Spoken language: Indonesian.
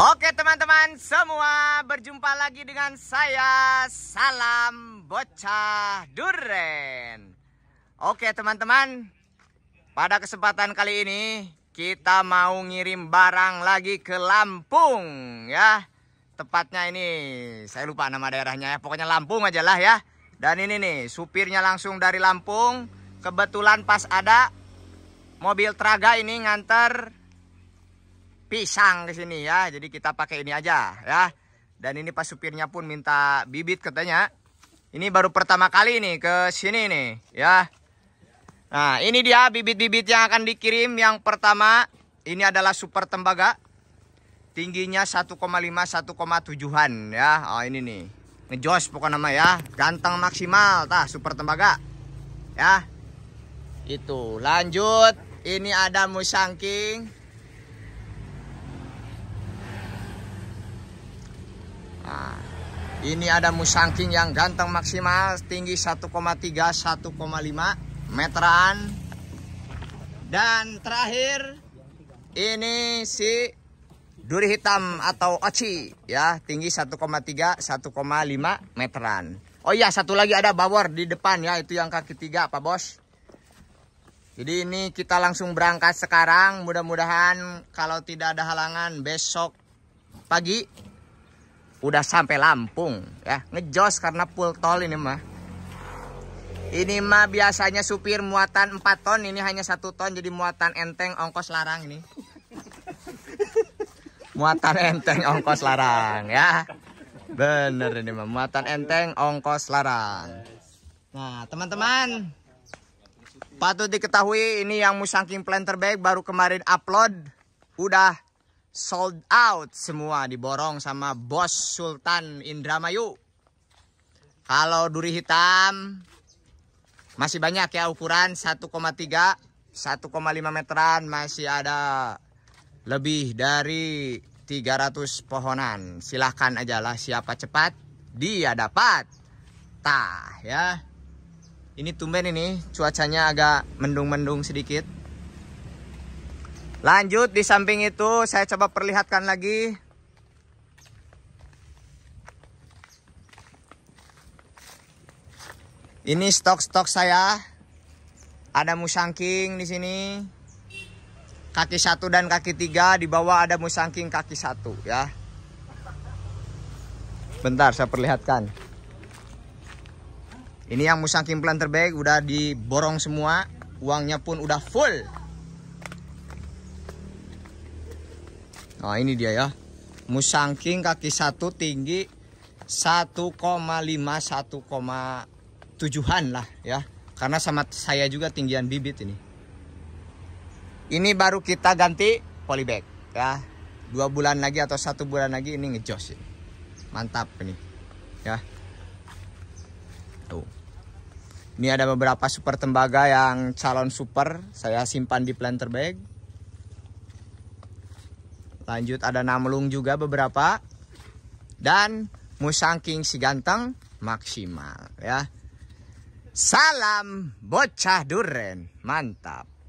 Oke teman-teman semua berjumpa lagi dengan saya Salam Bocah Duren Oke teman-teman Pada kesempatan kali ini kita mau ngirim barang lagi ke Lampung ya Tepatnya ini saya lupa nama daerahnya ya pokoknya Lampung aja lah ya Dan ini nih supirnya langsung dari Lampung Kebetulan pas ada mobil traga ini nganter pisang ke sini ya. Jadi kita pakai ini aja ya. Dan ini pas supirnya pun minta bibit katanya. Ini baru pertama kali nih ke sini nih ya. Nah, ini dia bibit-bibit yang akan dikirim. Yang pertama ini adalah super tembaga. Tingginya 1,5 1,7-an ya. Oh, ini nih. Ngejos pokoknya nama ya. Ganteng maksimal tah super tembaga. Ya. Itu. Lanjut, ini ada musang king Ini ada musangking yang ganteng maksimal tinggi 1,3 1,5 meteran. Dan terakhir ini si duri hitam atau oci ya, tinggi 1,3 1,5 meteran. Oh iya, satu lagi ada bawor di depan ya, itu yang kaki tiga Pak Bos. Jadi ini kita langsung berangkat sekarang, mudah-mudahan kalau tidak ada halangan besok pagi udah sampai Lampung ya ngejos karena pull tol ini mah ini mah biasanya supir muatan 4 ton ini hanya satu ton jadi muatan enteng ongkos larang ini muatan enteng ongkos larang ya bener ini mah muatan enteng ongkos larang nah teman-teman patut diketahui ini yang musangking plan terbaik baru kemarin upload udah sold out semua diborong sama bos Sultan Indramayu. Kalau duri hitam masih banyak ya ukuran 1,3, 1,5 meteran masih ada lebih dari 300 pohonan. Silahkan ajalah siapa cepat dia dapat. Tah ya. Ini tumben ini cuacanya agak mendung-mendung sedikit. Lanjut di samping itu saya coba perlihatkan lagi. Ini stok-stok saya. Ada musangking di sini. Kaki satu dan kaki tiga di bawah ada musangking kaki satu ya. Bentar saya perlihatkan. Ini yang musangking Planter Bag udah diborong semua, uangnya pun udah full. Nah ini dia ya. Musang King kaki satu tinggi 1,5 1,7an lah ya. Karena sama saya juga tinggian bibit ini. Ini baru kita ganti polybag ya. Dua bulan lagi atau satu bulan lagi ini ngejos ini. Mantap ini ya. Tuh. Ini ada beberapa super tembaga yang calon super saya simpan di planter bag. Lanjut ada namlung juga beberapa. Dan Musang King si ganteng maksimal ya. Salam bocah duren. Mantap.